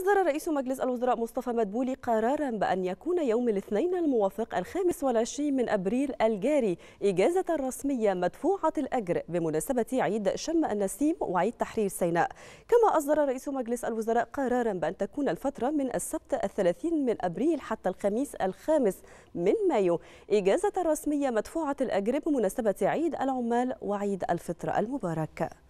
أصدر رئيس مجلس الوزراء مصطفى مدبولي قرارا بأن يكون يوم الاثنين الموافق الخامس والعشرين من أبريل الجاري إجازة رسمية مدفوعة الأجر بمناسبة عيد شم النسيم وعيد تحرير سيناء كما أصدر رئيس مجلس الوزراء قرارا بأن تكون الفترة من السبت الثلاثين من أبريل حتى الخميس الخامس من مايو إجازة رسمية مدفوعة الأجر بمناسبة عيد العمال وعيد الفطر المبارك